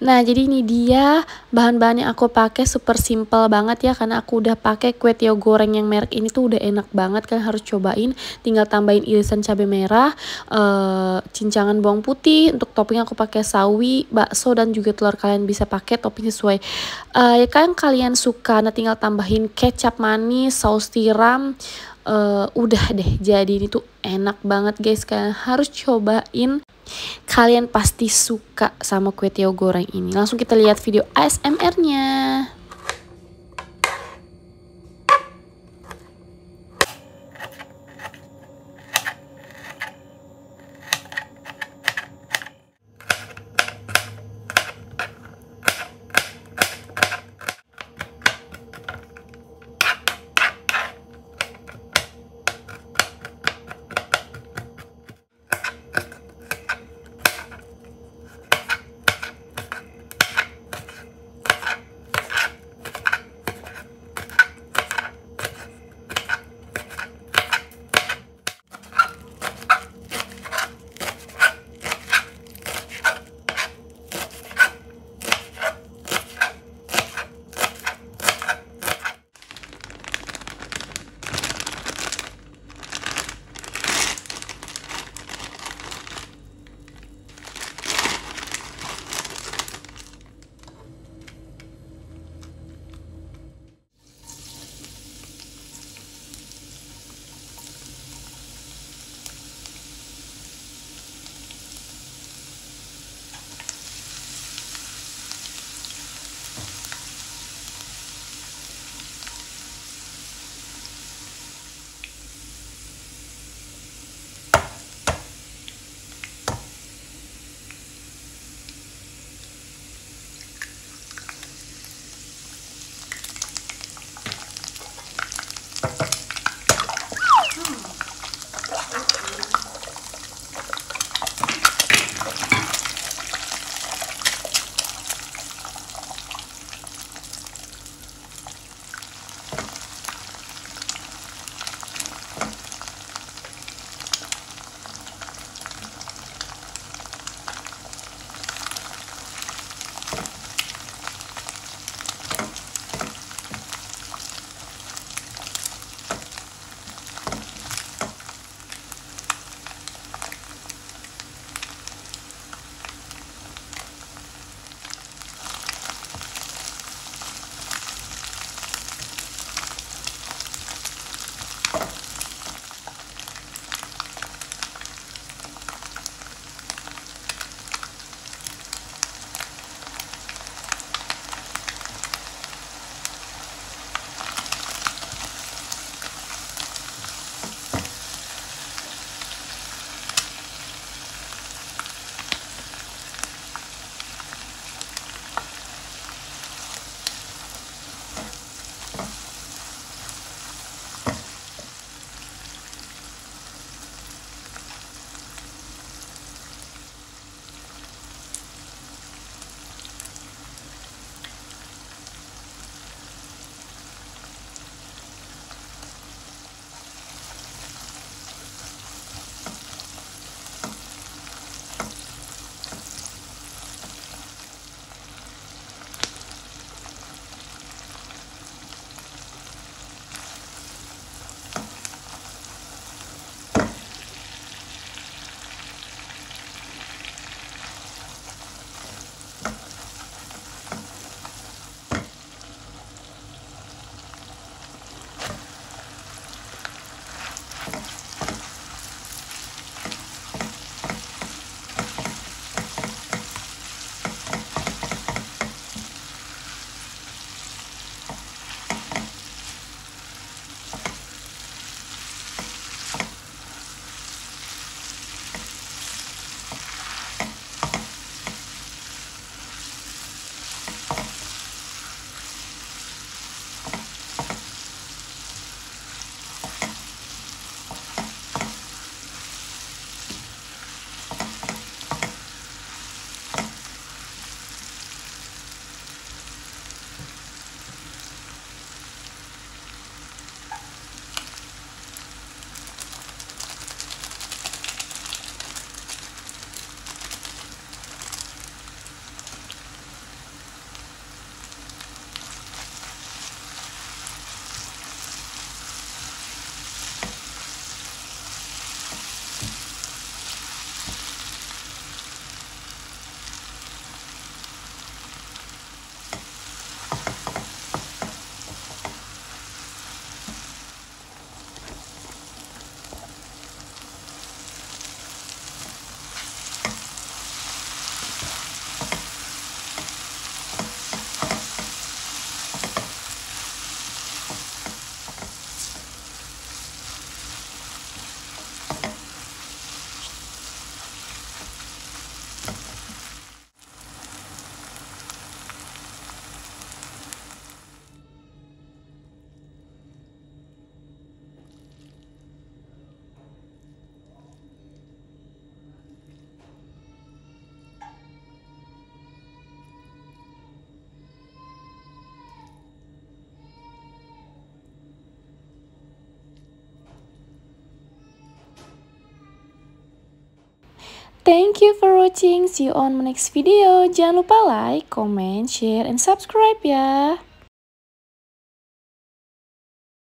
Nah, jadi ini dia bahan-bahan yang aku pakai super simple banget ya karena aku udah pakai kue tio goreng yang merek ini tuh udah enak banget kan harus cobain. Tinggal tambahin irisan cabai merah, uh, cincangan bawang putih. Untuk topping aku pakai sawi, bakso dan juga telur kalian bisa pakai topping sesuai uh, ya kan kalian suka. Nah, tinggal tambahin kecap manis, saus tiram, uh, udah deh jadi ini tuh enak banget guys kalian harus cobain kalian pasti suka sama kue tiao goreng ini langsung kita lihat video ASMR-nya Thank you for watching. See you on my next video. Jangan lupa like, comment, share, and subscribe ya.